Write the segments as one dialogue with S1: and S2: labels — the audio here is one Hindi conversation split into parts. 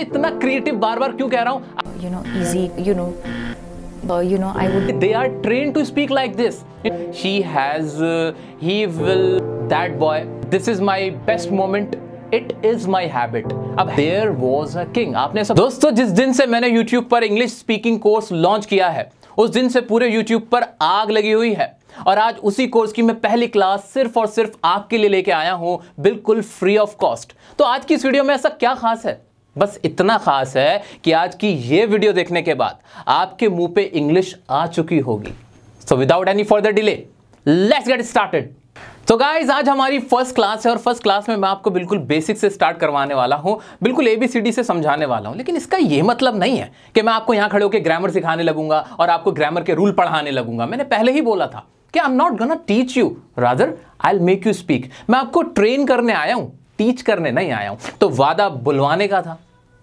S1: इतना क्रिएटिव बार बार क्यों कह रहा हूँ you know easy you know you know i would they are trained to speak like this she has uh, he will that boy this is my best moment it is my habit अब देयर वॉज अ किंग आपने सब दोस्तों जिस दिन से मैंने यूट्यूब पर इंग्लिश स्पीकिंग कोर्स लॉन्च किया है उस दिन से पूरे यूट्यूब पर आग लगी हुई है और आज उसी कोर्स की मैं पहली क्लास सिर्फ और सिर्फ आग के लिए लेके आया हूँ बिल्कुल फ्री ऑफ कॉस्ट तो आज की इस वीडियो में ऐसा क्या खास है बस इतना ख़ास है कि आज की ये वीडियो देखने के बाद आपके मुंह पे इंग्लिश आ चुकी होगी so without any further delay let's get started तो गाइज आज हमारी फर्स्ट क्लास है और फर्स्ट क्लास में मैं आपको बिल्कुल बेसिक से स्टार्ट करवाने वाला हूँ बिल्कुल एबीसीडी से समझाने वाला हूँ लेकिन इसका ये मतलब नहीं है कि मैं आपको यहाँ खड़े होकर ग्रामर सिखाने लगूंगा और आपको ग्रामर के रूल पढ़ाने लगूंगा मैंने पहले ही बोला था कि I am not gonna teach you rather I make you speak मैं आपको ट्रेन करने आया हूँ टीच करने नहीं आया हूं तो वादा बुलवाने का था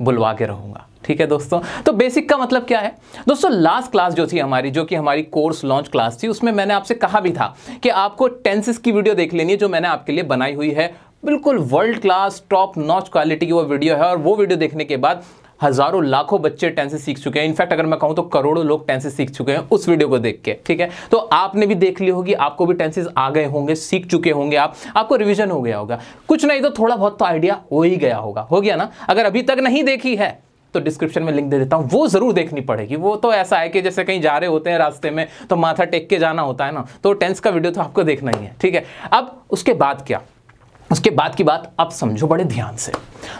S1: बुलवा के रहूंगा ठीक है दोस्तों तो बेसिक का मतलब क्या है दोस्तों लास्ट क्लास जो थी हमारी जो कि हमारी कोर्स लॉन्च क्लास थी उसमें मैंने आपसे कहा भी था कि आपको टेंसिस की वीडियो देख लेनी है जो मैंने आपके लिए बनाई हुई है बिल्कुल world class top notch quality की वो वीडियो है और वो वीडियो देखने के बाद हज़ारों लाखों बच्चे टेन से सीख चुके हैं इनफैक्ट अगर मैं कहूँ तो करोड़ों लोग टेन से सीख चुके हैं उस वीडियो को देख के ठीक है तो आपने भी देख ली होगी आपको भी टेंसेज आ गए होंगे सीख चुके होंगे आप आपको रिविजन हो गया होगा कुछ नहीं तो थोड़ा बहुत तो आइडिया हो ही गया होगा हो गया ना अगर अभी तक नहीं देखी है तो डिस्क्रिप्शन में लिंक दे देता हूँ वो ज़रूर देखनी पड़ेगी वो तो ऐसा है कि जैसे कहीं जा रहे होते हैं रास्ते में तो माथा टेक के जाना होता है ना तो टेंस का वीडियो तो आपको देखना ही है ठीक है अब उसके बाद क्या उसके बाद की बात अब समझो बड़े ध्यान से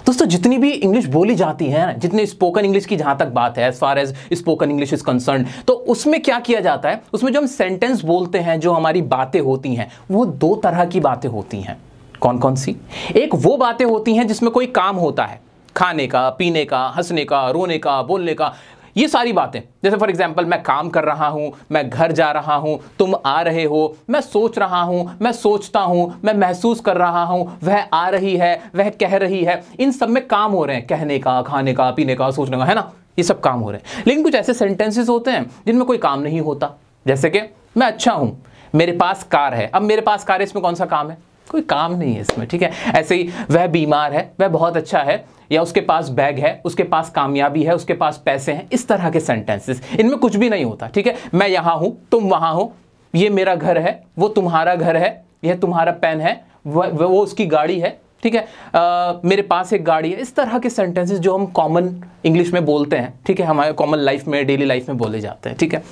S1: दोस्तों जितनी भी इंग्लिश बोली जाती है ना जितने स्पोकन इंग्लिश की जहां तक बात है as far as spoken English is concern तो उसमें क्या किया जाता है उसमें जो हम सेंटेंस बोलते हैं जो हमारी बातें होती हैं वो दो तरह की बातें होती हैं कौन कौन सी एक वो बातें होती हैं जिसमें कोई काम होता है खाने का पीने का हंसने का रोने का बोलने का ये सारी बातें जैसे फॉर एग्जाम्पल मैं काम कर रहा हूँ मैं घर जा रहा हूँ तुम आ रहे हो मैं सोच रहा हूँ मैं सोचता हूँ मैं महसूस कर रहा हूँ वह आ रही है वह कह रही है इन सब में काम हो रहे हैं कहने का खाने का पीने का सोचने का है ना ये सब काम हो रहे हैं लेकिन कुछ ऐसे सेंटेंसेस होते हैं जिनमें कोई काम नहीं होता जैसे कि मैं अच्छा हूँ मेरे पास कार है अब मेरे पास कार है इसमें कौन सा काम है कोई काम नहीं है इसमें ठीक है ऐसे ही वह बीमार है वह बहुत अच्छा है या उसके पास बैग है उसके पास कामयाबी है उसके पास पैसे हैं इस तरह के सेंटेंसेस इनमें कुछ भी नहीं होता ठीक है मैं यहाँ हूँ तुम वहाँ हो ये मेरा घर है वो तुम्हारा घर है यह तुम्हारा पेन है वह वो उसकी गाड़ी है ठीक है आ, मेरे पास एक गाड़ी है इस तरह के सेंटेंसेस जो हम कॉमन इंग्लिश में बोलते हैं ठीक है हमारे कॉमन लाइफ में डेली लाइफ में बोले जाते हैं ठीक है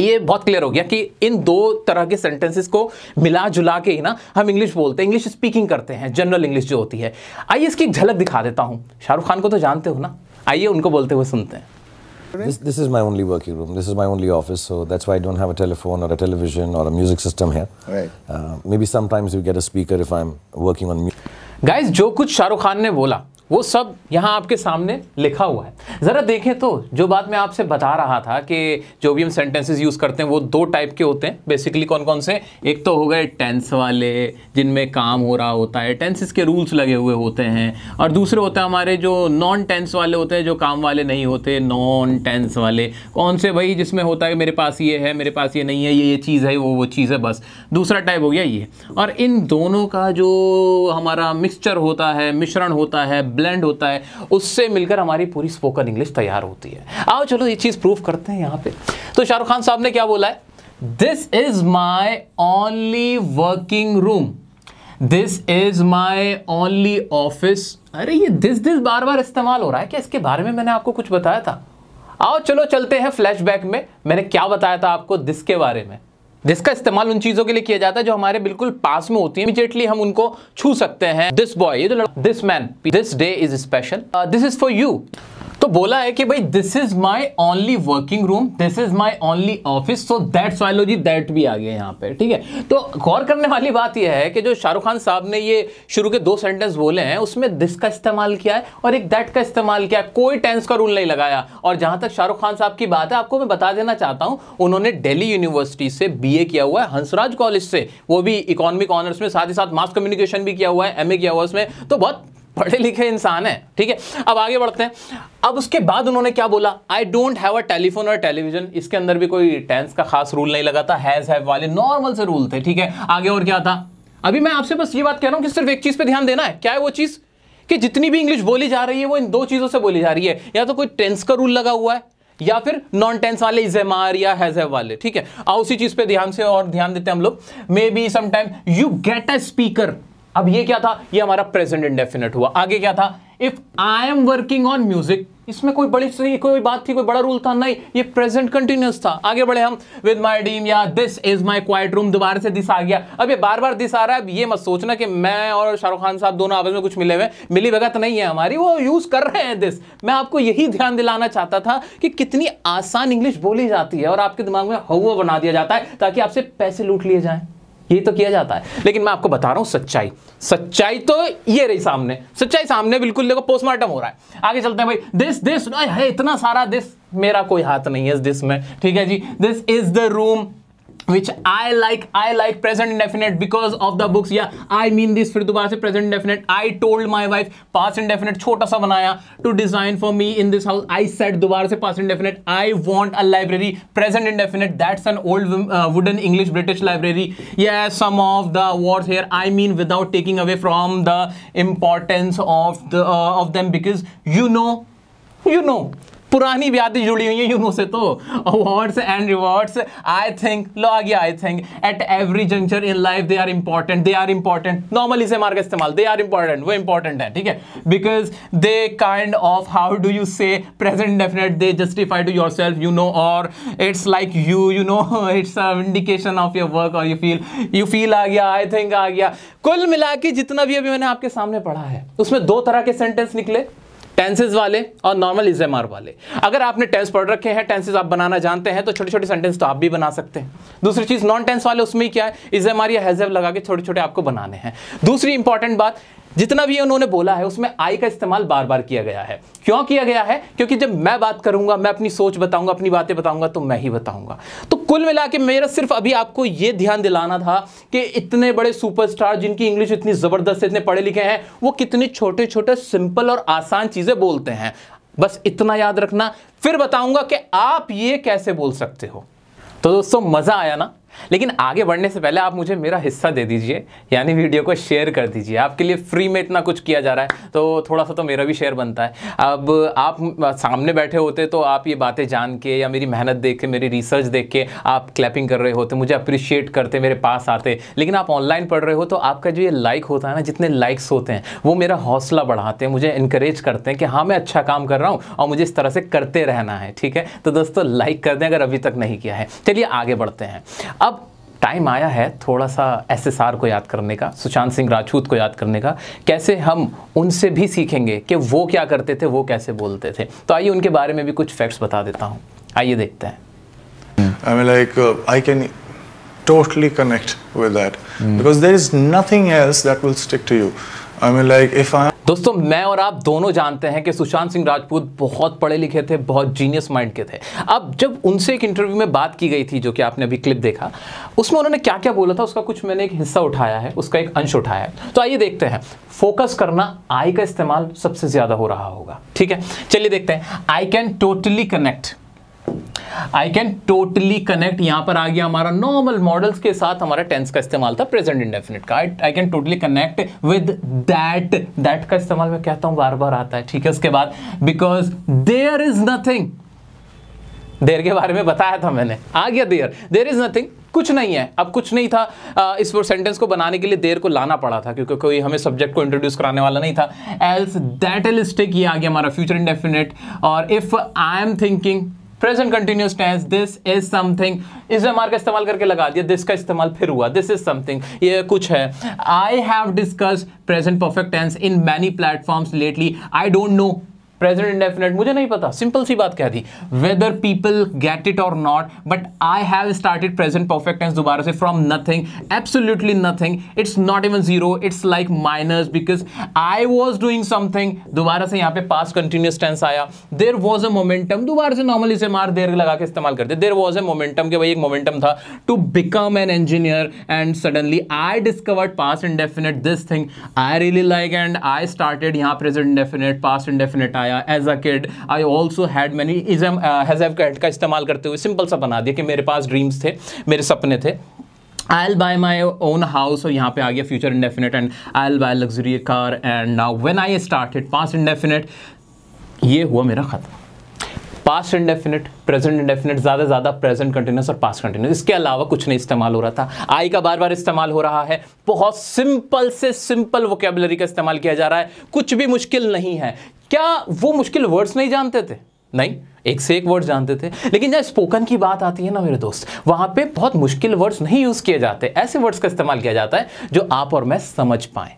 S1: ये बहुत क्लियर हो गया कि इन दो तरह के सेंटेंसेस को मिला जुला के ही ना हम इंग्लिश बोलते हैं इंग्लिश स्पीकिंग करते हैं जनरल इंग्लिश जो होती है आइए इसकी एक झलक दिखा देता हूँ शाहरुख खान को तो जानते हो ना आइए उनको बोलते हुए सुनते हैं This, this is my only working room. This is my only office, so that's why I don't have a telephone or a television or a music system here. Right. Uh, maybe sometimes you get a speaker if I'm working on music. Guys, जो कुछ शाहरुख खान ने बोला वो सब यहाँ आपके सामने लिखा हुआ है ज़रा देखें तो जो बात मैं आपसे बता रहा था कि जो भी हम सेंटेंसेस यूज़ करते हैं वो दो टाइप के होते हैं बेसिकली कौन कौन से एक तो हो गए टेंस वाले जिनमें काम हो रहा होता है टेंसेस के रूल्स लगे हुए होते हैं और दूसरे होते हैं हमारे जो नॉन टेंस वाले होते हैं जो काम वाले नहीं होते नॉन टेंस वाले कौन से भाई जिसमें होता है मेरे पास ये है मेरे पास ये नहीं है ये ये चीज़ है वो वो चीज़ है बस दूसरा टाइप हो गया ये और इन दोनों का जो हमारा मिक्सचर होता है मिश्रण होता है ब्लेंड होता है उससे मिलकर हमारी पूरी स्पोकन इंग्लिश तैयार होती है आओ चलो ये चीज़ प्रूफ करते हैं यहाँ पे तो शाहरुख खान साहब ने क्या बोला है this is my only working room this is my only office अरे ये दिस दिस बार बार इस्तेमाल हो रहा है क्या इसके बारे में मैंने आपको कुछ बताया था आओ चलो चलते हैं फ्लैशबैक में मैंने क्या बताया था आपको दिस के बारे में जिसका इस्तेमाल उन चीजों के लिए किया जाता है जो हमारे बिल्कुल पास में होती है इमीडिएटली हम उनको छू सकते हैं दिस बॉय ये जो this man this day is special this is for you तो बोला है कि भाई this is my only working room this is my only office so that स्वायोलॉजी दैट भी आ गया यहाँ पे ठीक है तो गौर करने वाली बात यह है कि जो शाहरुख खान साहब ने ये शुरू के दो सेंटेंस बोले हैं उसमें दिस का इस्तेमाल किया है और एक दैट का इस्तेमाल किया है कोई टेंस का रूल नहीं लगाया और जहाँ तक शाहरुख खान साहब की बात है आपको मैं बता देना चाहता हूँ उन्होंने डेली यूनिवर्सिटी से बी किया हुआ है हंसराज कॉलेज से वो भी इकोनॉमिक ऑनर्स में साथ ही साथ मास कम्युनिकेशन भी किया हुआ है एम किया हुआ है उसमें तो बहुत पढ़े लिखे इंसान है ठीक है अब आगे बढ़ते हैं अब उसके बाद उन्होंने क्या बोला I don't have a telephone और टेलीविजन इसके अंदर भी कोई टेंस का खास रूल नहीं लगा था हैज हैव वाले नॉर्मल से रूल थे ठीक है आगे और क्या था अभी मैं आपसे बस ये बात कह रहा हूं कि सिर्फ एक चीज़ पे ध्यान देना है क्या है वो चीज़ कि जितनी भी इंग्लिश बोली जा रही है वो इन दो चीज़ों से बोली जा रही है या तो कोई टेंस का रूल लगा हुआ है या फिर नॉन टेंस वाले इज इजेमार या हैज एव वाले ठीक है आओ उसी चीज़ पे ध्यान से और ध्यान देते हैं हम लोग may be sometime you get a speaker अब ये क्या था ये हमारा प्रेजेंट इंडेफिनेट हुआ आगे क्या था if I am working on music इसमें कोई बड़ी सही कोई बात थी कोई बड़ा रूल था नहीं ये प्रेजेंट कंटिन्यूस था आगे बढ़े हम विद माय डीम या this is my quiet room दोबारा से दिस आ गया अब ये बार बार दिस आ रहा है अब ये मत सोचना कि मैं और शाहरुख खान साहब दोनों आपस में कुछ मिले हुए मिली भगत तो नहीं है हमारी वो यूज कर रहे हैं दिस मैं आपको यही ध्यान दिलाना चाहता था कि कितनी आसान इंग्लिश बोली जाती है और आपके दिमाग में हवा बना दिया जाता है ताकि आपसे पैसे लूट लिए जाए ये तो किया जाता है लेकिन मैं आपको बता रहा हूं सच्चाई सच्चाई तो ये रही सामने सच्चाई सामने बिल्कुल देखो पोस्टमार्टम हो रहा है आगे चलते हैं भाई दिस दिस है इतना सारा दिस मेरा कोई हाथ नहीं है इस दिस में ठीक है जी this is the room which I like I like present indefinite because of the books yeah I mean this फिर दोबारा से present indefinite I told my wife past indefinite छोटा सा बनाया to design for me in this house I said दोबारा से past indefinite I want a library present indefinite that's an old uh, wooden English British library yeah some of the words here I mean without taking away from the importance of the uh, of them because you know you know पुरानी व्याधि जुड़ी हुई यू यूनो से तो awards and rewards I think लो आ गया I think at every juncture in life they are important they are important normally से मार्ग इस्तेमाल दे आर इंपॉर्टेंट वो इंपॉर्टेंट है ठीक है because they kind of how do you say present definite they justify to yourself you know और it's like you you know it's indication of your work और यू फील यू फील आ गया आई थिंक आ गया कुल मिला के जितना भी अभी मैंने आपके सामने पढ़ा है उसमें दो तरह के सेंटेंस निकले टेंसेज वाले और नॉर्मल इज वाले अगर आपने टेंस पढ़ रखे हैं टेंसेज आप बनाना जानते हैं तो छोटे छोटे सेंटेंस तो आप भी बना सकते हैं दूसरी चीज़ नॉन टेंस वाले उसमें क्या है इज या हैजेव लगा के छोटे छोटे आपको बनाने हैं दूसरी इंपॉर्टेंट बात जितना भी उन्होंने बोला है उसमें आई का इस्तेमाल बार बार किया गया है क्यों किया गया है क्योंकि जब मैं बात करूंगा मैं अपनी सोच बताऊंगा अपनी बातें बताऊंगा तो मैं ही बताऊंगा तो कुल मिला के मेरा सिर्फ अभी आपको यह ध्यान दिलाना था कि इतने बड़े सुपरस्टार जिनकी इंग्लिश इतनी ज़बरदस्त इतने पढ़े लिखे हैं वो कितने छोटे छोटे सिंपल और आसान चीज़ें बोलते हैं बस इतना याद रखना फिर बताऊंगा कि आप ये कैसे बोल सकते हो तो दोस्तों मज़ा आया ना लेकिन आगे बढ़ने से पहले आप मुझे मेरा हिस्सा दे दीजिए यानी वीडियो को शेयर कर दीजिए आपके लिए फ्री में इतना कुछ किया जा रहा है तो थोड़ा सा तो मेरा भी शेयर बनता है अब आप सामने बैठे होते तो आप ये बातें जान के या मेरी मेहनत देख के मेरी रिसर्च देख के आप क्लैपिंग कर रहे होते मुझे अप्रिशिएट करते मेरे पास आते लेकिन आप ऑनलाइन पढ़ रहे हो तो आपका जो ये लाइक होता है ना जितने लाइक्स होते हैं वो मेरा हौसला बढ़ाते हैं मुझे इंकरेज करते हैं कि हाँ मैं अच्छा काम कर रहा हूँ और मुझे इस तरह से करते रहना है ठीक है तो दोस्तों लाइक कर दें अगर अभी तक नहीं किया है चलिए आगे बढ़ते हैं अब टाइम आया है थोड़ा सा एसएसआर को याद करने का सुशांत सिंह राजपूत को याद करने का कैसे हम उनसे भी सीखेंगे कि वो क्या करते थे वो कैसे बोलते थे तो आइए उनके बारे में भी कुछ फैक्ट्स बता देता हूँ आइए देखते हैं I mean like I can totally connect with that because because is nothing else that will stick to you I mean like if I दोस्तों मैं और आप दोनों जानते हैं कि सुशांत सिंह राजपूत बहुत पढ़े लिखे थे बहुत जीनियस माइंड के थे अब जब उनसे एक इंटरव्यू में बात की गई थी जो कि आपने अभी क्लिप देखा उसमें उन्होंने क्या क्या बोला था उसका कुछ मैंने एक हिस्सा उठाया है उसका एक अंश उठाया है तो आइए देखते हैं फोकस करना आई का इस्तेमाल सबसे ज़्यादा हो रहा होगा ठीक है चलिए देखते हैं I can totally connect I can totally connect यहां पर आ गया हमारा नॉर्मल मॉडल्स के साथ हमारा टेंस का इस्तेमाल था प्रेजेंट इंडेफिनिट का I can totally connect with that that का इस्तेमाल मैं कहता हूं बार बार आता है ठीक है उसके बाद because there is nothing there के बारे में बताया था मैंने आ गया देर देर इज नथिंग कुछ नहीं है अब कुछ नहीं था आ, इस सेंटेंस को बनाने के लिए देर को लाना पड़ा था क्योंकि कोई हमें सब्जेक्ट को इंट्रोड्यूस कराने वाला नहीं था एल्स दैट एलिस्टिक ये आ गया हमारा फ्यूचर इंडेफिनिट और if I am thinking present continuous tense this is something is am का इस्तेमाल करके लगा दिया दिस का इस्तेमाल फिर हुआ दिस इज समथिंग ये कुछ है I have discuss present perfect tense in many platforms lately I don't know present indefinite मुझे नहीं पता सिंपल सी बात कह दी वेदर पीपल गेट इट और not but I have started present perfect tense दोबारा से from nothing absolutely nothing it's not even zero it's like minus because I was doing something दोबारा से यहाँ पे पास कंटिन्यूस टेंस आया देर वॉज अ मोमेंटम दोबारा से नॉर्मली से मार देर लगा के इस्तेमाल करते देर वॉज अ मोमेंटम के भाई एक मोमेंटम था to become an engineer and suddenly I discovered past indefinite this thing I really like and I started यहाँ प्रेजेंट इंडेफिनेट पास इंडेफिनेट आया बनाया as a kid I also had many इजम हैज़ कैड का इस्तेमाल करते हुए सिंपल सा बना दिया कि मेरे पास ड्रीम्स थे मेरे सपने थे I'll buy my own house और यहाँ पे आ गया future indefinite and I'll buy luxury car and now when I start it past indefinite ये हुआ मेरा ख़त्म पास्ट इंडेफिनिट प्रेजेंट इंडेफिनिट ज़्यादा ज़्यादा प्रेजेंट कंटिन्यूस और पास्ट कंटिन्यूस इसके अलावा कुछ नहीं इस्तेमाल हो रहा था आई का बार बार इस्तेमाल हो रहा है बहुत सिंपल से सिंपल वोकेबलरी का इस्तेमाल किया जा रहा है कुछ भी मुश्किल नहीं है क्या वो मुश्किल वर्ड्स नहीं जानते थे नहीं एक से एक वर्ड जानते थे लेकिन जहाँ स्पोकन की बात आती है ना मेरे दोस्त वहाँ पे बहुत मुश्किल वर्ड्स नहीं यूज़ किए जाते ऐसे वर्ड्स का इस्तेमाल किया जाता है जो आप और मैं समझ पाएं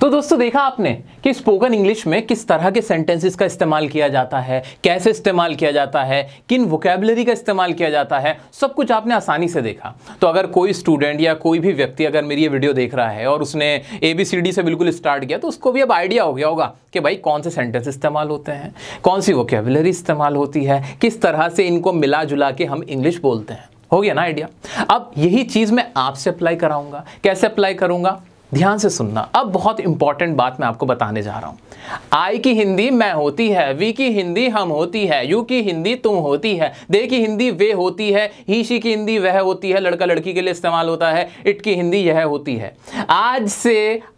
S1: तो दोस्तों देखा आपने कि स्पोकन इंग्लिश में किस तरह के सेंटेंसेस का इस्तेमाल किया जाता है कैसे इस्तेमाल किया जाता है किन वोकेबलरी का इस्तेमाल किया जाता है सब कुछ आपने आसानी से देखा तो अगर कोई स्टूडेंट या कोई भी व्यक्ति अगर मेरी ये वीडियो देख रहा है और उसने ए बी सी डी से बिल्कुल स्टार्ट किया तो उसको भी अब आइडिया हो गया होगा कि भाई कौन से सेंटेंस इस्तेमाल होते हैं कौन सी वोकेबलरी इस्तेमाल होती है किस तरह से इनको मिला जुला के हम इंग्लिश बोलते हैं हो गया ना आइडिया अब यही चीज़ मैं आपसे अप्लाई कराऊंगा कैसे अप्लाई करूंगा ध्यान से सुनना अब बहुत इंपॉर्टेंट बात मैं आपको बताने जा रहा हूँ आई की हिंदी मैं होती है वी की हिंदी हम होती है यू की हिंदी तुम होती है दे की हिंदी वे होती है ही शी की हिंदी वह होती है लड़का लड़की के लिए इस्तेमाल होता है इट की हिंदी यह होती है आज से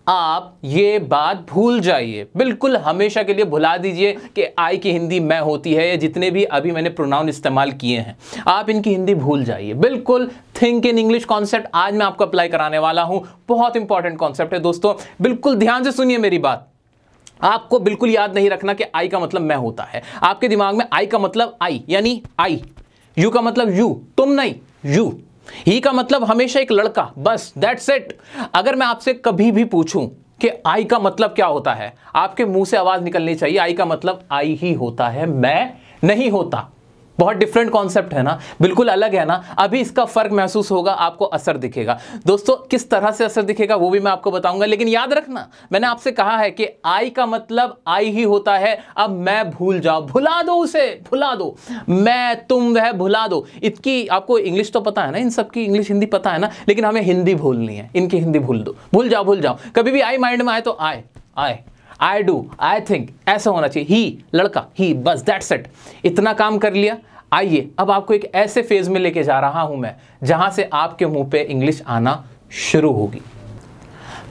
S1: आप ये बात भूल जाइए बिल्कुल हमेशा के लिए भुला दीजिए कि आई की हिंदी मैं होती है या जितने भी अभी मैंने प्रोनाउन इस्तेमाल किए हैं आप इनकी हिंदी भूल जाइए बिल्कुल थिंक इन इंग्लिश कॉन्सेप्ट आज मैं आपको अप्लाई कराने वाला हूं बहुत इंपॉर्टेंट कॉन्सेप्ट है दोस्तों बिल्कुल ध्यान से सुनिए मेरी बात आपको बिल्कुल याद नहीं रखना कि आई का मतलब मैं होता है आपके दिमाग में आई का मतलब आई यानी आई यू का मतलब यू तुम नहीं यू ही का मतलब हमेशा एक लड़का बस दैट्स इट अगर मैं आपसे कभी भी पूछूं कि आई का मतलब क्या होता है आपके मुंह से आवाज निकलनी चाहिए आई का मतलब आई ही होता है मैं नहीं होता बहुत डिफरेंट कॉन्सेप्ट है ना बिल्कुल अलग है ना अभी इसका फर्क महसूस होगा आपको असर दिखेगा दोस्तों किस तरह से असर दिखेगा वो भी मैं आपको बताऊंगा लेकिन याद रखना मैंने आपसे कहा है कि आई का मतलब आई ही होता है अब मैं भूल जाओ भुला दो उसे भुला दो मैं तुम वह भुला दो इसकी आपको इंग्लिश तो पता है ना इन सबकी इंग्लिश हिंदी पता है ना लेकिन हमें हिंदी भूलनी है इनकी हिंदी भूल दो भूल जाओ भूल जाओ कभी भी आई माइंड में आए तो आए आए आई डू आई थिंक ऐसा होना चाहिए ही लड़का ही बस दैट्स इट इतना काम कर लिया आइए अब आपको एक ऐसे फेज में लेके जा रहा हूं मैं जहां से आपके मुंह पे इंग्लिश आना शुरू होगी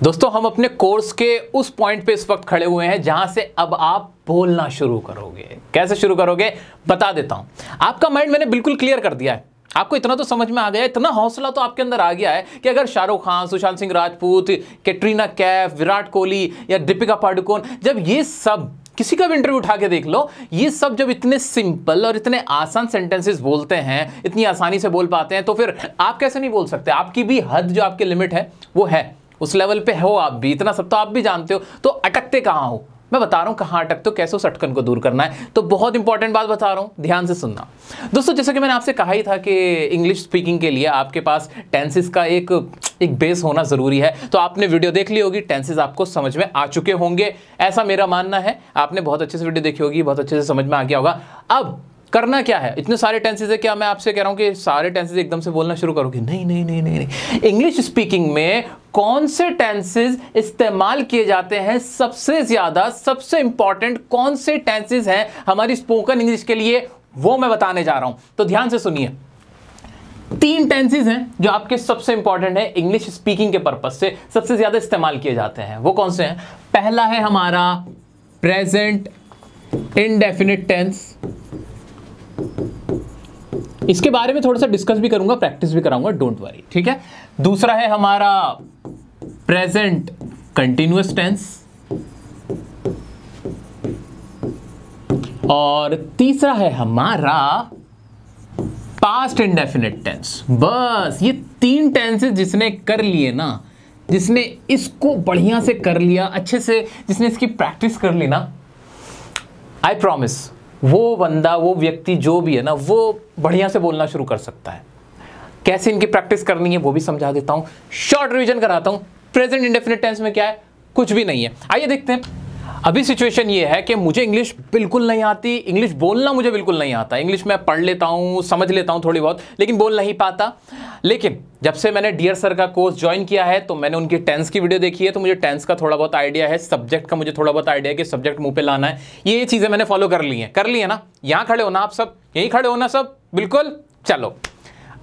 S1: दोस्तों हम अपने कोर्स के उस पॉइंट पे इस वक्त खड़े हुए हैं जहां से अब आप बोलना शुरू करोगे कैसे शुरू करोगे बता देता हूं आपका माइंड मैंने बिल्कुल क्लियर कर दिया है आपको इतना तो समझ में आ गया इतना हौसला तो आपके अंदर आ गया है कि अगर शाहरुख खान सुशांत सिंह राजपूत कैटरीना कैफ विराट कोहली या दीपिका पाडुकोन जब ये सब किसी का भी इंटरव्यू उठा के देख लो ये सब जब इतने सिंपल और इतने आसान सेंटेंसेस बोलते हैं इतनी आसानी से बोल पाते हैं तो फिर आप कैसे नहीं बोल सकते आपकी भी हद जो आपकी लिमिट है वो है उस लेवल पे हो आप भी इतना सब तो आप भी जानते हो तो अटकते कहाँ हो मैं बता रहा हूँ कहां अटक तो कैसे उस अटकन को दूर करना है तो बहुत इंपॉर्टेंट बात बता रहा हूँ ध्यान से सुनना दोस्तों जैसा कि मैंने आपसे कहा ही था कि इंग्लिश स्पीकिंग के लिए आपके पास टेंसिस का एक एक बेस होना ज़रूरी है तो आपने वीडियो देख ली होगी टेंसिस आपको समझ में आ चुके होंगे ऐसा मेरा मानना है आपने बहुत अच्छे से वीडियो देखी होगी बहुत अच्छे से समझ में आ गया होगा अब करना क्या है इतने सारे टेंसेज है क्या मैं आपसे कह रहा हूं कि सारे टेंसेज एकदम से बोलना शुरू करोगे नहीं नहीं नहीं नहीं नहीं इंग्लिश स्पीकिंग में कौन से टेंसेज इस्तेमाल किए जाते हैं सबसे ज़्यादा सबसे इंपॉर्टेंट कौन से टेंसेज हैं हमारी स्पोकन इंग्लिश के लिए वो मैं बताने जा रहा हूं तो ध्यान से सुनिए तीन टेंसेज हैं जो आपके सबसे इंपॉर्टेंट है इंग्लिश स्पीकिंग के पर्पज से सबसे ज़्यादा इस्तेमाल किए जाते हैं वो कौन से हैं पहला है हमारा प्रेजेंट इनडेफिनिट टेंस इसके बारे में थोड़ा सा डिस्कस भी करूंगा प्रैक्टिस भी कराऊंगा डोंट वरी ठीक है दूसरा है हमारा प्रेजेंट कंटिन्यूस टेंस और तीसरा है हमारा पास्ट इंडेफिनेट टेंस बस ये तीन टेंसेस जिसने कर लिए ना जिसने इसको बढ़िया से कर लिया अच्छे से जिसने इसकी प्रैक्टिस कर ली ना आई प्रॉमिस वो बंदा वो व्यक्ति जो भी है ना वो बढ़िया से बोलना शुरू कर सकता है कैसे इनकी प्रैक्टिस करनी है वो भी समझा देता हूँ शॉर्ट रिविजन कराता हूँ प्रेजेंट इंडेफिनेट टेंस में क्या है कुछ भी नहीं है आइए देखते हैं अभी सिचुएशन ये है कि मुझे इंग्लिश बिल्कुल नहीं आती इंग्लिश बोलना मुझे बिल्कुल नहीं आता इंग्लिश मैं पढ़ लेता हूँ समझ लेता हूँ थोड़ी बहुत लेकिन बोल नहीं पाता लेकिन जब से मैंने डियर सर का कोर्स ज्वाइन किया है तो मैंने उनकी टेंस की वीडियो देखी है तो मुझे टेंस का थोड़ा बहुत आइडिया है सब्जेक्ट का मुझे थोड़ा बहुत आइडिया है कि सब्जेक्ट मुँह पर लाना है ये ये चीज़ें मैंने फॉलो कर ली हैं कर ली है ना यहाँ खड़े होना आप सब यहीं खड़े होना सब बिल्कुल चलो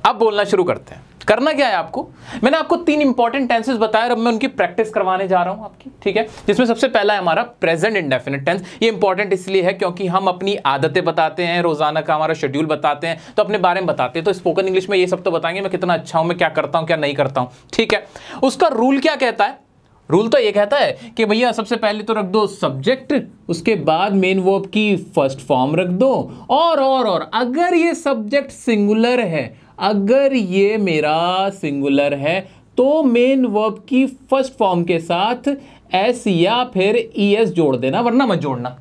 S1: अब बोलना शुरू करते हैं करना क्या है आपको मैंने आपको तीन इंपॉर्टेंट टेंसेज बताया अब मैं उनकी प्रैक्टिस करवाने जा रहा हूं आपकी ठीक है जिसमें सबसे पहला है हमारा प्रेजेंट इंडेफिनेट टेंस ये इंपॉर्टेंट इसलिए है क्योंकि हम अपनी आदतें बताते हैं रोजाना का हमारा शेड्यूल बताते हैं तो अपने बारे में बताते हैं तो स्पोकन इंग्लिश में ये सब तो बताएंगे मैं कितना अच्छा हूं मैं क्या करता हूँ क्या नहीं करता हूं ठीक है उसका रूल क्या कहता है रूल तो ये कहता है कि भैया सबसे पहले तो रख दो सब्जेक्ट उसके बाद मेन वर्ब की फर्स्ट फॉर्म रख दो और और और अगर ये सब्जेक्ट सिंगुलर है अगर ये मेरा सिंगुलर है तो मेन वर्ब की फर्स्ट फॉर्म के साथ एस या फिर ई e एस जोड़ देना वरना मत जोड़ना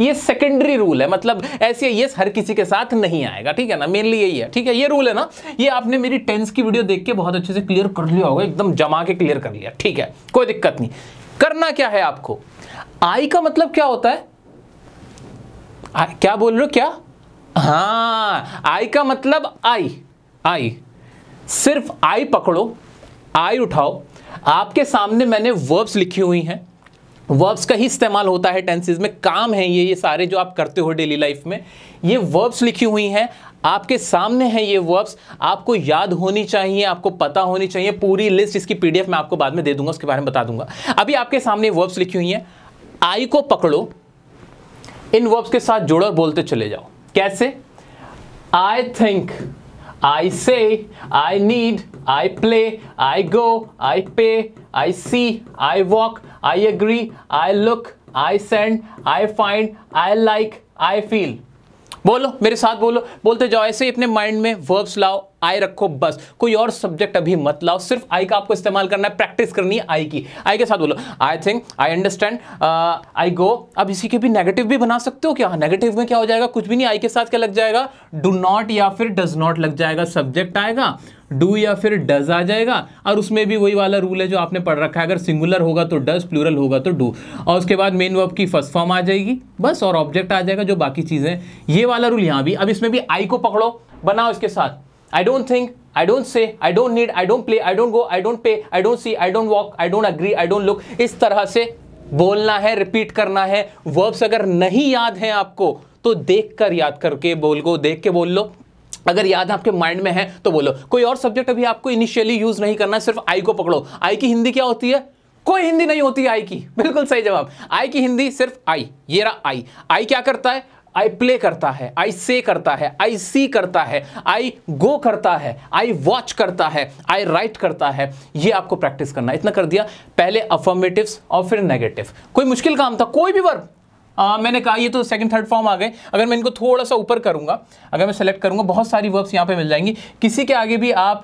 S1: ये सेकेंडरी रूल है मतलब ऐसे एस e हर किसी के साथ नहीं आएगा ठीक है ना मेनली यही है ठीक है ये रूल है ना ये आपने मेरी टेंस की वीडियो देख के बहुत अच्छे से क्लियर कर लिया होगा एकदम जमा के क्लियर कर लिया ठीक है कोई दिक्कत नहीं करना क्या है आपको आई का मतलब क्या होता है आ, क्या बोल रहे हो क्या हाँ आई का मतलब आई आई सिर्फ आई पकड़ो आई उठाओ आपके सामने मैंने वर्ब्स लिखी हुई हैं वर्ब्स का ही इस्तेमाल होता है टेंसेज में काम है ये ये सारे जो आप करते हो डेली लाइफ में ये वर्ब्स लिखी हुई हैं आपके सामने हैं ये वर्ब्स आपको याद होनी चाहिए आपको पता होनी चाहिए पूरी लिस्ट इसकी पीडीएफ मैं आपको बाद में दे दूंगा उसके बारे में बता दूंगा अभी आपके सामने वर्ब्स लिखी हुई हैं आई को पकड़ो इन वर्ब्स के साथ जोड़ो बोलते चले जाओ कैसे I think I say, I need, I play, I go, I pay, I see, I walk, I agree, I look, I send, I find, I like, I feel. बोलो मेरे साथ बोलो बोलते जाओ ऐसे अपने माइंड में वर्ब्स लाओ आई रखो बस कोई और सब्जेक्ट अभी मत लाओ सिर्फ आई का आपको इस्तेमाल करना है प्रैक्टिस करनी है आई की आई के साथ बोलो आई थिंक आई अंडरस्टैंड आई गो अब इसी के भी नेगेटिव भी बना सकते हो क्या नेगेटिव में क्या हो जाएगा कुछ भी नहीं आई के साथ क्या लग जाएगा डू नॉट या फिर डज नॉट लग जाएगा सब्जेक्ट आएगा डू या फिर डज आ जाएगा और उसमें भी वही वाला रूल है जो आपने पढ़ रखा है अगर सिंगुलर होगा तो डज प्लूरल होगा तो डू और उसके बाद मेन वर्ब की फर्स्ट फॉर्म आ जाएगी बस और ऑब्जेक्ट आ जाएगा जो बाकी चीज़ें ये वाला रूल यहाँ भी अब इसमें भी आई को पकड़ो बनाओ इसके साथ I don't think, I don't say, I don't need, I don't play, I don't go, I don't pay, I don't see, I don't walk, I don't agree, I don't look. इस तरह से बोलना है रिपीट करना है वर्ब्स अगर नहीं याद हैं आपको तो देख कर याद करके बोल गो देख के बोल लो अगर याद आपके माइंड में है तो बोलो कोई और सब्जेक्ट अभी आपको इनिशियली यूज नहीं करना सिर्फ आई को पकड़ो आई की हिंदी क्या होती है कोई हिंदी नहीं होती आई की बिल्कुल सही जवाब आई की हिंदी सिर्फ आई ये रहा आई आई क्या करता है आई प्ले करता है आई से करता है आई सी करता है आई गो करता है आई वॉच करता है आई राइट करता है ये आपको प्रैक्टिस करना इतना कर दिया पहले अफर्मेटिव और फिर नेगेटिव कोई मुश्किल काम था कोई भी वर्ब आ, मैंने कहा ये तो सेकंड थर्ड फॉर्म आ गए अगर मैं इनको थोड़ा सा ऊपर करूंगा अगर मैं सेलेक्ट करूंगा बहुत सारी वर्ब्स यहाँ पे मिल जाएंगी किसी के आगे भी आप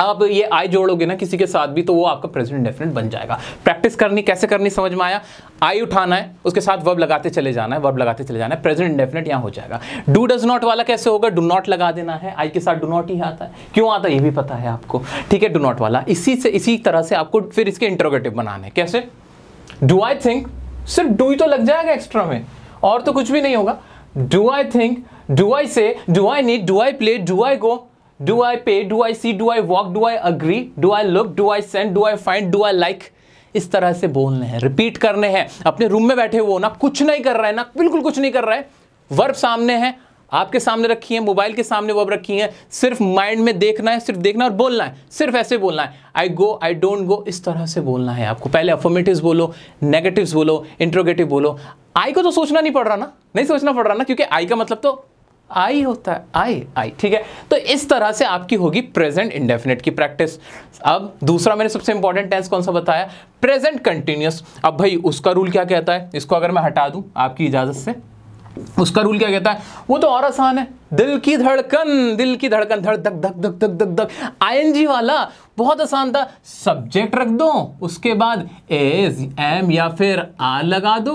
S1: आप ये आई जोड़ोगे ना किसी के साथ भी तो वो आपका प्रेजेंट डेफिनेट बन जाएगा प्रैक्टिस करनी कैसे करनी समझ में आया आई उठाना है उसके साथ वर्ब लगाते चले जाना है वर्ब लगाते चले जाना है प्रेजेंट डेफिनेट यहाँ हो जाएगा डू डज नॉट वाला कैसे होगा डू नॉट लगा देना है आई के साथ डू नॉट ही आता है क्यों आता है ये भी पता है आपको ठीक है डू नॉट वाला इसी से इसी तरह से आपको फिर इसके इंटरोगेटिव बनाने कैसे डू आई थिंक सिर्फ डू ही तो लग जाएगा एक्स्ट्रा में और तो कुछ भी नहीं होगा do I think do I say do I need do I play do I go do I pay do I see do I walk do I agree do I look do I send do I find do I like इस तरह से बोलने हैं रिपीट करने हैं अपने रूम में बैठे हुए ना कुछ नहीं कर रहा है ना बिल्कुल कुछ नहीं कर रहा है वर्ब सामने है आपके सामने रखी है मोबाइल के सामने वर्ब रखी है सिर्फ माइंड में देखना है सिर्फ देखना और बोलना है सिर्फ ऐसे बोलना है आई गो आई डोंट गो इस तरह से बोलना है आपको पहले अफॉर्मेटिव बोलो नेगेटिव बोलो इंट्रोगेटिव बोलो आई को तो सोचना नहीं पड़ रहा ना नहीं सोचना पड़ रहा ना क्योंकि आई का मतलब तो आई होता है आई आई ठीक है तो इस तरह से आपकी होगी प्रेजेंट इंडेफिनेट की प्रैक्टिस अब दूसरा मैंने सबसे इंपॉर्टेंट टेंस कौन सा बताया प्रेजेंट कंटिन्यूस अब भाई उसका रूल क्या कहता है इसको अगर मैं हटा दूं आपकी इजाजत से उसका रूल क्या कहता है वो तो और आसान है दिल की धड़कन दिल की धड़कन धड़ धक धक धक धक धक धक आईएनजी वाला बहुत आसान था सब्जेक्ट रख दो उसके बाद एज एम या फिर आ लगा दो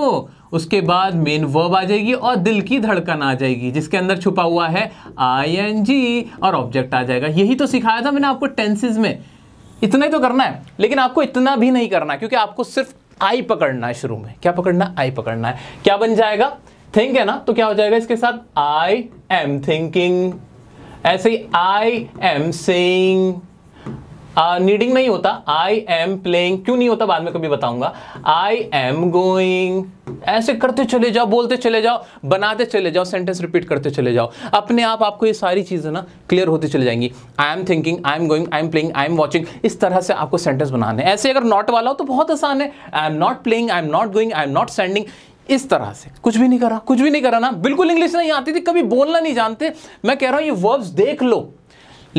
S1: उसके बाद मेन वर्ब आ जाएगी और दिल की धड़कन आ जाएगी जिसके अंदर छुपा हुआ है आई एन जी और ऑब्जेक्ट आ जाएगा यही तो सिखाया था मैंने आपको टेंसेज में इतना ही तो करना है लेकिन आपको इतना भी नहीं करना है क्योंकि आपको सिर्फ आई पकड़ना है शुरू में क्या पकड़ना आई पकड़ना है क्या बन जाएगा थिंक है ना तो क्या हो जाएगा इसके साथ आई एम थिंकिंग ऐसे ही आई एम सेइंग नीडिंग नहीं होता आई एम प्लेइंग क्यों नहीं होता बाद में कभी बताऊंगा आई एम गोइंग ऐसे करते चले जाओ बोलते चले जाओ बनाते चले जाओ सेंटेंस रिपीट करते चले जाओ अपने आप आपको ये सारी चीज़ें ना क्लियर होती चली जाएंगी I am thinking I am going I am playing I am watching इस तरह से आपको सेंटेंस बनाने ऐसे अगर नॉट वाला हो तो बहुत आसान है I am not playing I am not going I am not sending इस तरह से कुछ भी नहीं करा कुछ भी नहीं करा ना बिल्कुल इंग्लिश नहीं आती थी कभी बोलना नहीं जानते मैं कह रहा हूं ये वर्ब्स देख लो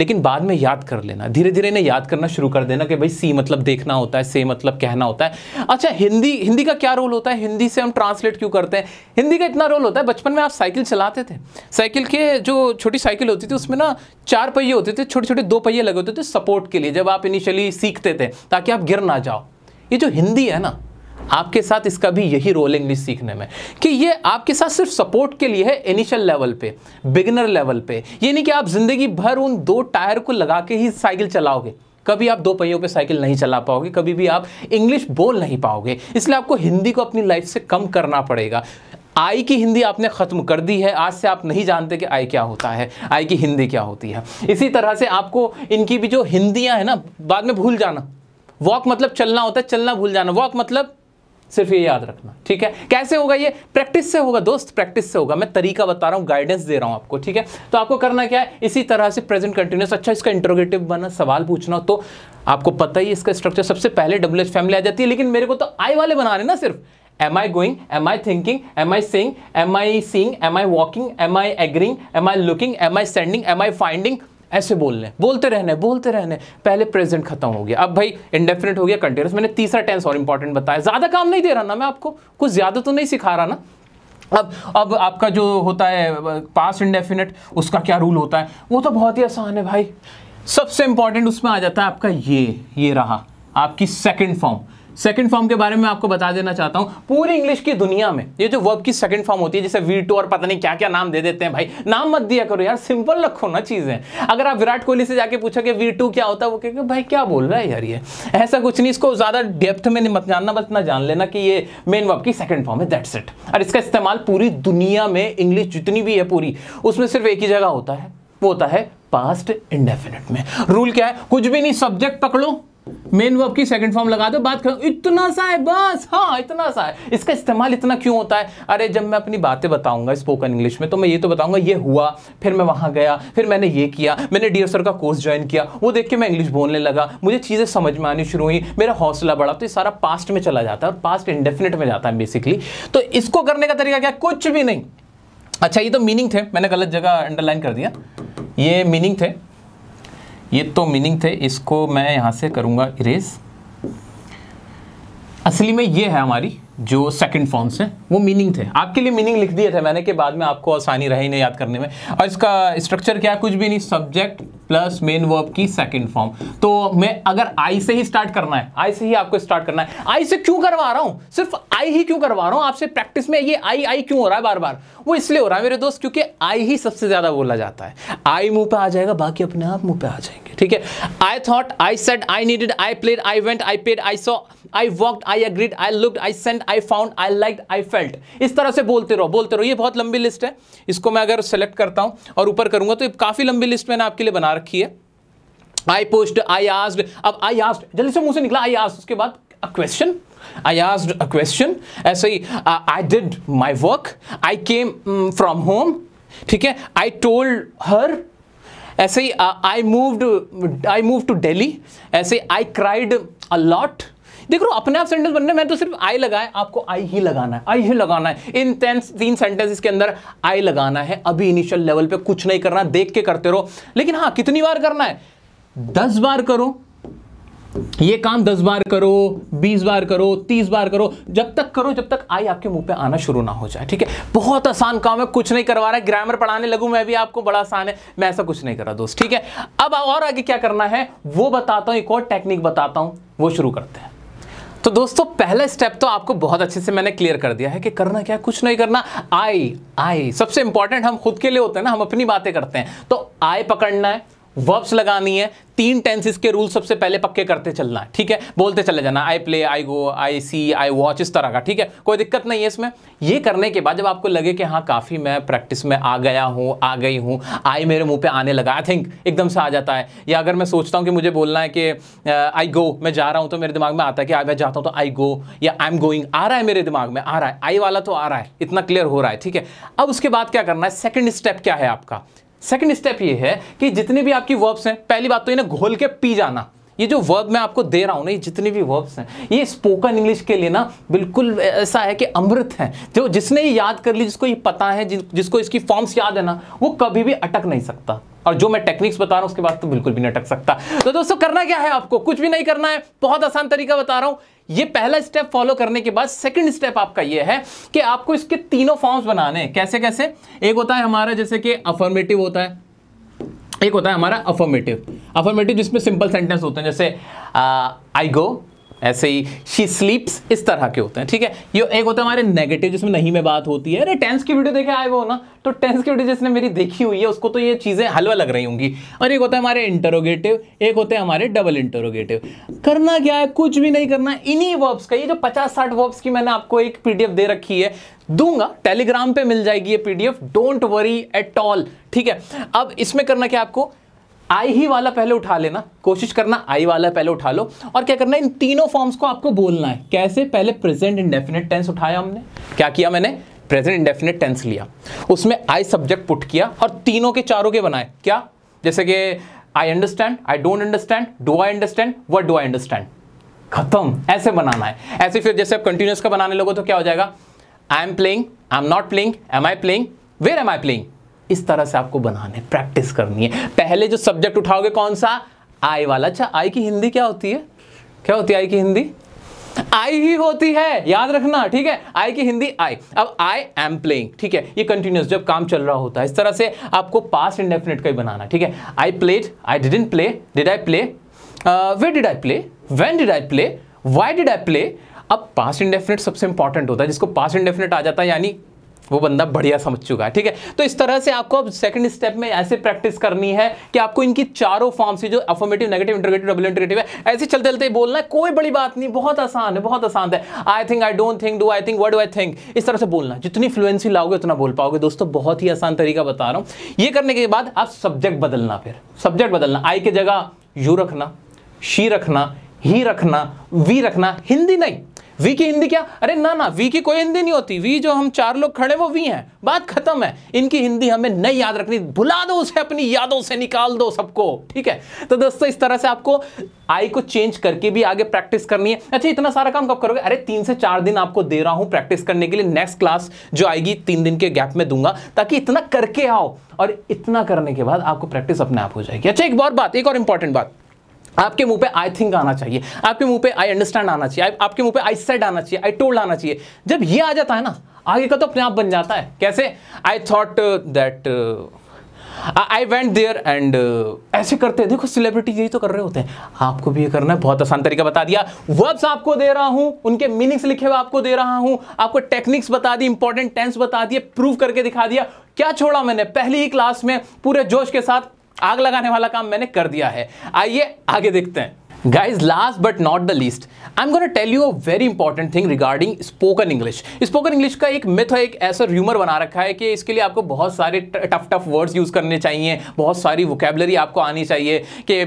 S1: लेकिन बाद में याद कर लेना धीरे धीरे इन्हें याद करना शुरू कर देना कि भाई सी मतलब देखना होता है से मतलब कहना होता है अच्छा हिंदी हिंदी का क्या रोल होता है हिंदी से हम ट्रांसलेट क्यों करते हैं हिंदी का इतना रोल होता है बचपन में आप साइकिल चलाते थे साइकिल के जो छोटी साइकिल होती थी उसमें ना चार पहिए होते थे छोटे छोटे दो पहिए लगे होते थे सपोर्ट के लिए जब आप इनिशियली सीखते थे ताकि आप गिर ना जाओ ये जो हिंदी है ना आपके साथ इसका भी यही रोल इंग्लिश सीखने में कि ये आपके साथ सिर्फ सपोर्ट के लिए है इनिशियल लेवल पे बिगिनर लेवल पे ये नहीं कि आप ज़िंदगी भर उन दो टायर को लगा के ही साइकिल चलाओगे कभी आप दो पहियों पे साइकिल नहीं चला पाओगे कभी भी आप इंग्लिश बोल नहीं पाओगे इसलिए आपको हिंदी को अपनी लाइफ से कम करना पड़ेगा आई की हिंदी आपने ख़त्म कर दी है आज से आप नहीं जानते कि आई क्या होता है आई की हिंदी क्या होती है इसी तरह से आपको इनकी भी जो हिंदियाँ हैं ना बाद में भूल जाना वॉक मतलब चलना होता है चलना भूल जाना वॉक मतलब सिर्फ ये याद रखना ठीक है कैसे होगा ये प्रैक्टिस से होगा दोस्त प्रैक्टिस से होगा मैं तरीका बता रहा हूँ गाइडेंस दे रहा हूँ आपको ठीक है तो आपको करना क्या है इसी तरह से प्रेजेंट कंटिन्यूस अच्छा इसका इंट्रोगेटिव बना सवाल पूछना तो आपको पता ही इसका स्ट्रक्चर सबसे पहले डब्ल्यू फैमिली आ जाती है लेकिन मेरे को तो आई वाले बना रहे ना सिर्फ am I going am I thinking am I sing am I sing am I walking am I agreeing am I looking am I sending am I finding ऐसे बोलने बोलते रहने बोलते रहने पहले प्रेजेंट खत्म हो गया अब भाई इंडेफिनेट हो गया कंटिन्यूस मैंने तीसरा टेंस और इंपॉर्टेंट बताया ज़्यादा काम नहीं दे रहा ना मैं आपको कुछ ज़्यादा तो नहीं सिखा रहा ना अब अब आपका जो होता है पास इंडेफिनेट उसका क्या रूल होता है वो तो बहुत ही आसान है भाई सबसे इंपॉर्टेंट उसमें आ जाता है आपका ये ये रहा आपकी सेकेंड फॉर्म सेकंड फॉर्म के बारे में आपको बता देना चाहता हूँ पूरी इंग्लिश की दुनिया में ये जो वर्ब की सेकंड फॉर्म होती है जैसे वी टू और पता नहीं क्या क्या नाम दे देते हैं भाई नाम मत दिया करो यार सिंपल रखो ना चीज़ें अगर आप विराट कोहली से जाके कि वी टू क्या होता है वो कहेगा भाई क्या बोल रहा है यार ये ऐसा कुछ नहीं इसको ज़्यादा डेप्थ में नहीं मत जानना बस ना जान लेना कि ये मेन वर्ब की सेकंड फॉर्म है दैट्स इट और इसका इस्तेमाल पूरी दुनिया में इंग्लिश जितनी भी है पूरी उसमें सिर्फ एक ही जगह होता है वो होता है पास्ट इंडेफिनिट में रूल क्या है कुछ भी नहीं सब्जेक्ट पकड़ो मेन वर्ब की सेकंड फॉर्म लगा दो बात करो इतना सा है बस हाँ इतना सा है इसका इस्तेमाल इतना क्यों होता है अरे जब मैं अपनी बातें बताऊंगा स्पोकन इंग्लिश में तो मैं ये तो बताऊंगा ये हुआ फिर मैं वहां गया फिर मैंने ये किया मैंने डी सर का कोर्स ज्वाइन किया वो देख के मैं इंग्लिश बोलने लगा मुझे चीज़ें समझ में आनी शुरू हुई मेरा हौसला बढ़ा तो ये सारा पास्ट में चला जाता है और पास्ट इंडेफिनेट में जाता है बेसिकली तो इसको करने का तरीका क्या कुछ भी नहीं अच्छा ये तो मीनिंग थे मैंने गलत जगह अंडरलाइन कर दिया ये मीनिंग थे ये तो मीनिंग थे इसको मैं यहाँ से करूँगा इरेज़ असली में ये है हमारी जो सेकंड फॉर्म्स हैं वो मीनिंग थे आपके लिए मीनिंग लिख दिए थे मैंने के बाद में आपको आसानी रही नहीं याद करने में और इसका स्ट्रक्चर क्या कुछ भी नहीं सब्जेक्ट प्लस मेन वर्ब की सेकंड फॉर्म तो मैं अगर आई से ही स्टार्ट करना है आई से ही आपको स्टार्ट करना है आई से क्यों करवा रहा हूँ सिर्फ आई ही क्यों करवा रहा हूँ आपसे प्रैक्टिस में ये आई आई क्यों हो रहा है बार बार वो इसलिए हो रहा है मेरे दोस्त क्योंकि आई ही सबसे ज़्यादा बोला जाता है आई मुँह पर आ जाएगा बाकी अपने आप मुँह पर आ जाएंगे ठीक है I thought I said I needed I played I went I paid I saw I walked I agreed I looked I sent I found I like I felt इस तरह से बोलते रहो बोलते रहो ये बहुत लंबी लिस्ट है इसको मैं अगर सेलेक्ट करता हूं और ऊपर करूंगा तो काफ़ी लंबी लिस्ट मैंने आपके लिए बना रखी है आई पोस्ट आई आस्ड अब आई आस्ड जल्दी से मुंह से निकला आई आस्ड उसके बाद a question I asked a question. ऐसे ही uh, I did my work. I came mm, from home. ठीक है आई टोल्ड हर ऐसे ही I moved I move to Delhi ऐसे आई क्राइड अ लॉट देख रो अपने आप सेंटेंस बनने मैं तो सिर्फ आई लगाए आपको आई ही लगाना है आई ही लगाना है इन टेंस तीन सेंटेंसेस के अंदर आई लगाना है अभी इनिशियल लेवल पे कुछ नहीं करना देख के करते रहो लेकिन हाँ कितनी बार करना है दस बार करो ये काम दस बार करो बीस बार करो तीस बार करो जब तक करो जब तक आई आपके मुंह पे आना शुरू ना हो जाए ठीक है बहुत आसान काम है कुछ नहीं करवा रहा है ग्रामर पढ़ाने लगूं मैं भी आपको बड़ा आसान है मैं ऐसा कुछ नहीं कर रहा दोस्त ठीक है अब और आगे क्या करना है वो बताता हूं एक और टेक्निक बताता हूं वो शुरू करते हैं तो दोस्तों पहला स्टेप तो आपको बहुत अच्छे से मैंने क्लियर कर दिया है कि करना क्या कुछ नहीं करना आई आई सबसे इंपॉर्टेंट हम खुद के लिए होते हैं ना हम अपनी बातें करते हैं तो आई पकड़ना है वर्ब्स लगानी है तीन टेंसेस के रूल सबसे पहले पक्के करते चलना है ठीक है बोलते चले जाना I play I go I C I watch इस तरह का ठीक है कोई दिक्कत नहीं है इसमें ये करने के बाद जब आपको लगे कि हाँ काफ़ी मैं प्रैक्टिस में आ गया हूँ आ गई हूँ आई मेरे मुंह पे आने लगा आई थिंक एकदम से आ जाता है या अगर मैं सोचता हूँ कि मुझे बोलना है कि आई गो मैं जा रहा हूँ तो मेरे दिमाग में आता है कि मैं जाता हूँ तो आई गो या आई एम गोइंग आ रहा है मेरे दिमाग में आ रहा है आई वाला तो आ रहा है इतना क्लियर हो रहा है ठीक है अब उसके बाद क्या करना है सेकेंड स्टेप क्या है आपका सेकंड स्टेप ये है कि जितने भी आपकी वर्ब्स हैं पहली बात तो इन्हें घोल के पी जाना ये जो वर्ब मैं आपको दे रहा हूँ ना ये जितनी भी वर्ब्स हैं ये स्पोकन इंग्लिश के लिए ना बिल्कुल ऐसा है कि अमृत है जो जिसने ये याद कर ली जिसको ये पता है जिस, जिसको इसकी फॉर्म्स याद है ना वो कभी भी अटक नहीं सकता और जो मैं टेक्निक्स बता रहा हूँ उसके बाद तो बिल्कुल भी नहीं अटक सकता तो दोस्तों करना क्या है आपको कुछ भी नहीं करना है बहुत आसान तरीका बता रहा हूँ ये पहला स्टेप फॉलो करने के बाद सेकंड स्टेप आपका ये है कि आपको इसके तीनों फॉर्म्स बनाने हैं कैसे कैसे एक होता है हमारा जैसे कि अफर्मेटिव होता है एक होता है हमारा अफर्मेटिव अफर्मेटिव जिसमें सिंपल सेंटेंस होते हैं जैसे आई गो ऐसे ही शी स्लीप्स इस तरह के होते हैं ठीक है ये एक होता है हमारे नेगेटिव जिसमें नहीं में बात होती है अरे टेंस की वीडियो देखे आए वो ना तो टेंस की वीडियो जिसने मेरी देखी हुई है उसको तो ये चीज़ें हलवा लग रही होंगी और एक होता है हमारे इंटरोगेटिव एक होते हैं हमारे डबल इंटरोगेटिव करना क्या है कुछ भी नहीं करना इन्हीं वर्ब्स का ये जो पचास साठ वर्ब्स की मैंने आपको एक पीडीएफ दे रखी है दूंगा टेलीग्राम पे मिल जाएगी ये PDF don't worry at all ठीक है अब इसमें करना क्या आपको आई ही वाला पहले उठा लेना कोशिश करना आई वाला पहले उठा लो और क्या करना है इन तीनों फॉर्म्स को आपको बोलना है कैसे पहले प्रेजेंट इंडेफिनेट टेंस उठाया हमने क्या किया मैंने प्रेजेंट इंडेफिनेट टेंस लिया उसमें आई सब्जेक्ट पुट किया और तीनों के चारों के बनाए क्या जैसे कि I understand I don't understand do I understand what do I understand खत्म ऐसे बनाना है ऐसे फिर जैसे आप कंटिन्यूस का बनाने लोगों तो क्या हो जाएगा I am playing I am not playing am I playing where am I playing इस तरह से आपको बनाने प्रैक्टिस करनी है पहले जो सब्जेक्ट उठाओगे कौन सा आई वाला अच्छा आई की हिंदी क्या होती है क्या होती है आई की हिंदी आई ही होती है याद रखना ठीक है आई की हिंदी आई अब आई एम प्लेइंग ठीक है ये कंटिन्यूस जब काम चल रहा होता है इस तरह से आपको पास्ट इंडेफिनेट का ही बनाना ठीक है I played I didn't play did I play where did I play when did I play why did I play अब पास्ट इंडेफिनेट सबसे इंपॉर्टेंट होता है जिसको पास्ट इंडेफिनेट आ जाता है यानी वो बंदा बढ़िया समझ चुका है ठीक है तो इस तरह से आपको अब सेकंड स्टेप में ऐसे प्रैक्टिस करनी है कि आपको इनकी चारों फॉर्म से जो affirmative negative interrogative double interrogative है ऐसे चलते चलते बोलना है कोई बड़ी बात नहीं बहुत आसान है बहुत आसान है I think I don't think do I think what do I think इस तरह से बोलना जितनी फ्लुएंसी लाओगे उतना बोल पाओगे दोस्तों बहुत ही आसान तरीका बता रहा हूँ ये करने के बाद आप सब्जेक्ट बदलना फिर सब्जेक्ट बदलना आई की जगह यू रखना शी रखना ही रखना वी रखना हिंदी नहीं वी की हिंदी क्या अरे ना ना वी की कोई हिंदी नहीं होती वी जो हम चार लोग खड़े वो वी हैं बात खत्म है इनकी हिंदी हमें नहीं याद रखनी भुला दो उसे अपनी यादों से निकाल दो सबको ठीक है तो दोस्तों इस तरह से आपको आई को चेंज करके भी आगे प्रैक्टिस करनी है अच्छा इतना सारा काम कब करोगे अरे तीन से चार दिन आपको दे रहा हूं प्रैक्टिस करने के लिए नेक्स्ट क्लास जो आएगी तीन दिन के गैप में दूंगा ताकि इतना करके आओ और इतना करने के बाद आपको प्रैक्टिस अपने आप हो जाएगी अच्छा एक और बात एक और इंपॉर्टेंट बात आपके मुंह पे आई थिंक आना चाहिए आपके मुंह पे आई अंडरस्टैंड आना चाहिए आपके मुंह पे आई सेड आना चाहिए आई टोल्ड आना चाहिए जब ये आ जाता है ना आगे का तो अपने आप बन जाता है कैसे I thought that I went there and ऐसे करते हैं देखो सेलिब्रिटी यही तो कर रहे होते हैं आपको भी ये करना है बहुत आसान तरीका बता दिया वर्ब्स आपको दे रहा हूं उनके मीनिंग्स लिखे हुए आपको दे रहा हूं आपको टेक्निक्स बता दी इंपॉर्टेंट टेंस बता दिए प्रूव करके दिखा दिया क्या छोड़ा मैंने पहली ही क्लास में पूरे जोश के साथ आग लगाने वाला काम मैंने कर दिया है आइए आगे देखते हैं Guys, last but not the least, I'm going to tell you a very important thing regarding spoken English. Spoken English का एक मिथ है एक ऐसा र्यूमर बना रखा है कि इसके लिए आपको बहुत सारे टफ टफ वर्ड्स यूज़ करने चाहिए बहुत सारी वोकेबलरी आपको आनी चाहिए कि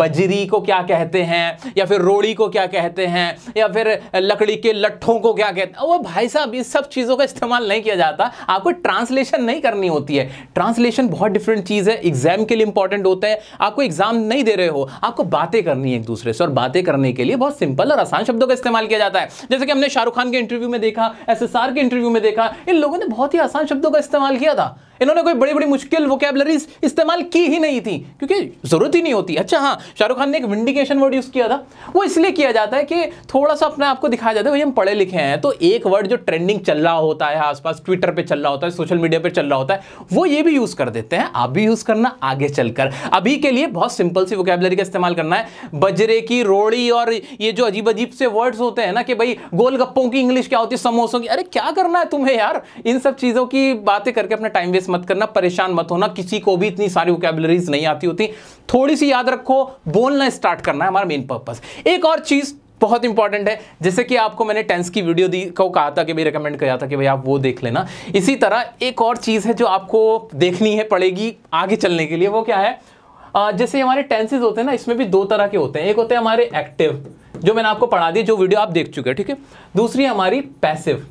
S1: बजरी को क्या कहते हैं या फिर रोड़ी को क्या कहते हैं या फिर लकड़ी के लट्ठों को क्या कहते हैं वो भाई साहब इस सब चीज़ों का इस्तेमाल नहीं किया जाता आपको ट्रांसलेशन नहीं करनी होती है ट्रांसलेशन बहुत डिफरेंट चीज़ है एग्जाम के लिए इंपॉर्टेंट होता है आपको एग्जाम नहीं दे रहे हो आपको बातें करनी है दूसरे से और बातें करने के लिए बहुत सिंपल और आसान शब्दों का इस्तेमाल किया जाता है जैसे कि हमने शाहरुख खान के इंटरव्यू में देखा एस के इंटरव्यू में देखा इन लोगों ने बहुत ही आसान शब्दों का इस्तेमाल किया था इन्होंने कोई बड़ी बड़ी मुश्किल वोकेबलरीज इस्तेमाल की ही नहीं थी क्योंकि ज़रूरत ही नहीं होती अच्छा हाँ शाहरुख खान ने एक विंडिकेशन वर्ड यूज़ किया था वो इसलिए किया जाता है कि थोड़ा सा अपने आपको दिखाया जाता है भाई हम पढ़े लिखे हैं तो एक वर्ड जो ट्रेंडिंग चल रहा होता है आसपास ट्विटर पर चल रहा होता है सोशल मीडिया पर चल रहा होता है वो ये भी यूज़ कर देते हैं आप भी यूज़ करना आगे चलकर अभी के लिए बहुत सिंपल सी वोकेबलरी का इस्तेमाल करना है बजरे की रोड़ी और ये जो अजीब अजीब से वर्ड्स होते हैं ना कि भाई गोलगप्पों की इंग्लिश क्या होती है समोसों की अरे क्या करना है तुम्हें यार इन सब चीज़ों की बातें करके अपना टाइम वेस्ट मत करना परेशान मत होना किसी को भी इतनी सारी वोकेबलरीज नहीं आती होती थोड़ी सी याद रखो बोलना स्टार्ट करना है हमारा मेन पर्पज एक और चीज़ बहुत इंपॉर्टेंट है जैसे कि आपको मैंने टेंस की वीडियो दी को कहा था कि भाई रिकमेंड किया था कि भाई आप वो देख लेना इसी तरह एक और चीज़ है जो आपको देखनी है पड़ेगी आगे चलने के लिए वो क्या है जैसे हमारे टेंसेज होते हैं ना इसमें भी दो तरह के होते हैं एक होते हैं हमारे एक्टिव जो मैंने आपको पढ़ा दी जो वीडियो आप देख चुके हैं ठीक है दूसरी हमारी पैसिव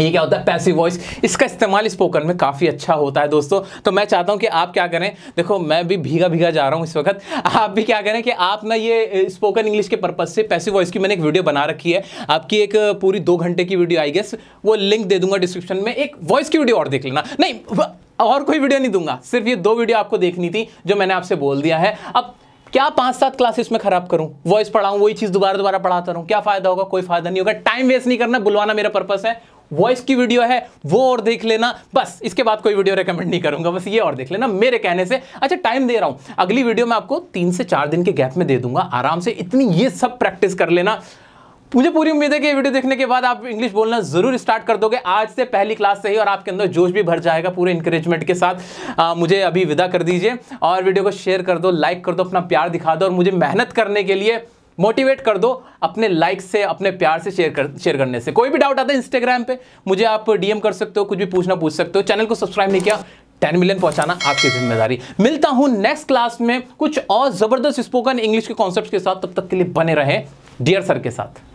S1: ये क्या होता है पैसिव वॉइस इसका इस्तेमाल स्पोकन में काफ़ी अच्छा होता है दोस्तों तो मैं चाहता हूँ कि आप क्या करें देखो मैं भी भीगा भीगा जा रहा हूँ इस वक्त आप भी क्या करें कि आप ना ये स्पोकन इंग्लिश के पर्पज़ से पैसिव वॉइस की मैंने एक वीडियो बना रखी है आपकी एक पूरी दो घंटे की वीडियो आई गेस वो लिंक दे दूंगा डिस्क्रिप्शन में एक वॉइस की वीडियो और देख लेना नहीं और कोई वीडियो नहीं दूंगा सिर्फ ये दो वीडियो आपको देखनी थी जो मैंने आपसे बोल दिया है अब क्या पांच सात क्लासेस में खराब करूं वॉइस पढ़ाऊं वही चीज दोबारा दोबारा पढ़ाता रहूं क्या फायदा होगा कोई फायदा नहीं होगा टाइम वेस्ट नहीं करना बुलवाना मेरा पर्पस है वॉइस की वीडियो है वो और देख लेना बस इसके बाद कोई वीडियो रिकमेंड नहीं करूंगा बस ये और देख लेना मेरे कहने से अच्छा टाइम दे रहा हूं अगली वीडियो मैं आपको तीन से चार दिन के गैप में दे दूंगा आराम से इतनी ये सब प्रैक्टिस कर लेना मुझे पूरी उम्मीद है कि ये वीडियो देखने के बाद आप इंग्लिश बोलना जरूर स्टार्ट कर दोगे आज से पहली क्लास से ही और आपके अंदर जोश भी भर जाएगा पूरे इंकरेजमेंट के साथ आ, मुझे अभी विदा कर दीजिए और वीडियो को शेयर कर दो लाइक कर दो अपना प्यार दिखा दो और मुझे मेहनत करने के लिए मोटिवेट कर दो अपने लाइक से अपने प्यार से शेयर कर शेयर करने से कोई भी डाउट आता है इंस्टाग्राम पे मुझे आप डीएम कर सकते हो कुछ भी पूछना पूछ सकते हो चैनल को सब्सक्राइब नहीं किया टेन मिलियन पहुंचाना आपकी जिम्मेदारी मिलता हूं नेक्स्ट क्लास में कुछ और जबरदस्त स्पोकन इंग्लिश के कॉन्सेप्ट के साथ तब तक के लिए बने रहें डियर सर के साथ